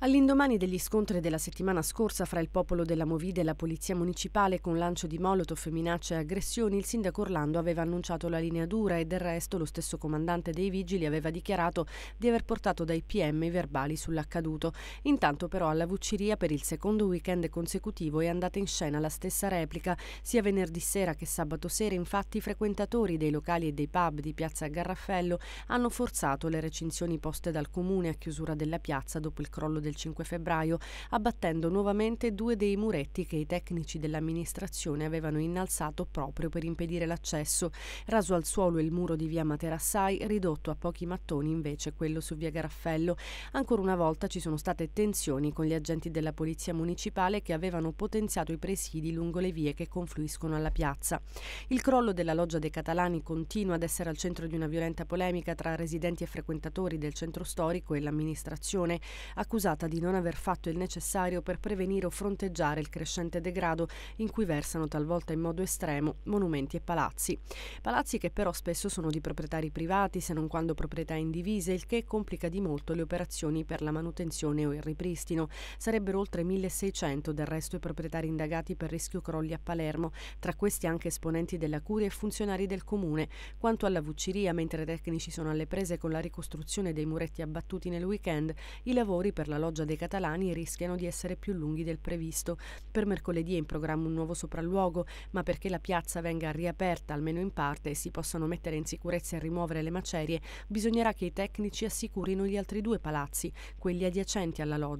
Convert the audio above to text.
All'indomani degli scontri della settimana scorsa fra il popolo della Movida e la polizia municipale con lancio di molotov, minacce e aggressioni, il sindaco Orlando aveva annunciato la linea dura e del resto lo stesso comandante dei vigili aveva dichiarato di aver portato dai PM i verbali sull'accaduto. Intanto però alla Vucciria per il secondo weekend consecutivo è andata in scena la stessa replica. Sia venerdì sera che sabato sera infatti i frequentatori dei locali e dei pub di piazza Garraffello hanno forzato le recinzioni poste dal comune a chiusura della piazza dopo il crollo del del 5 febbraio, abbattendo nuovamente due dei muretti che i tecnici dell'amministrazione avevano innalzato proprio per impedire l'accesso. Raso al suolo il muro di via Materassai, ridotto a pochi mattoni invece quello su via Garaffello. Ancora una volta ci sono state tensioni con gli agenti della polizia municipale che avevano potenziato i presidi lungo le vie che confluiscono alla piazza. Il crollo della loggia dei catalani continua ad essere al centro di una violenta polemica tra residenti e frequentatori del centro storico e l'amministrazione, accusata accusata di non aver fatto il necessario per prevenire o fronteggiare il crescente degrado in cui versano talvolta in modo estremo monumenti e palazzi. Palazzi che però spesso sono di proprietari privati, se non quando proprietà indivise, il che complica di molto le operazioni per la manutenzione o il ripristino. Sarebbero oltre 1600 del resto i proprietari indagati per rischio crolli a Palermo, tra questi anche esponenti della Curia e funzionari del comune. Quanto alla vucciria, mentre i tecnici sono alle prese con la ricostruzione dei muretti abbattuti nel weekend, i lavori per la loro loggia dei catalani rischiano di essere più lunghi del previsto. Per mercoledì è in programma un nuovo sopralluogo, ma perché la piazza venga riaperta almeno in parte e si possano mettere in sicurezza e rimuovere le macerie, bisognerà che i tecnici assicurino gli altri due palazzi, quelli adiacenti alla loggia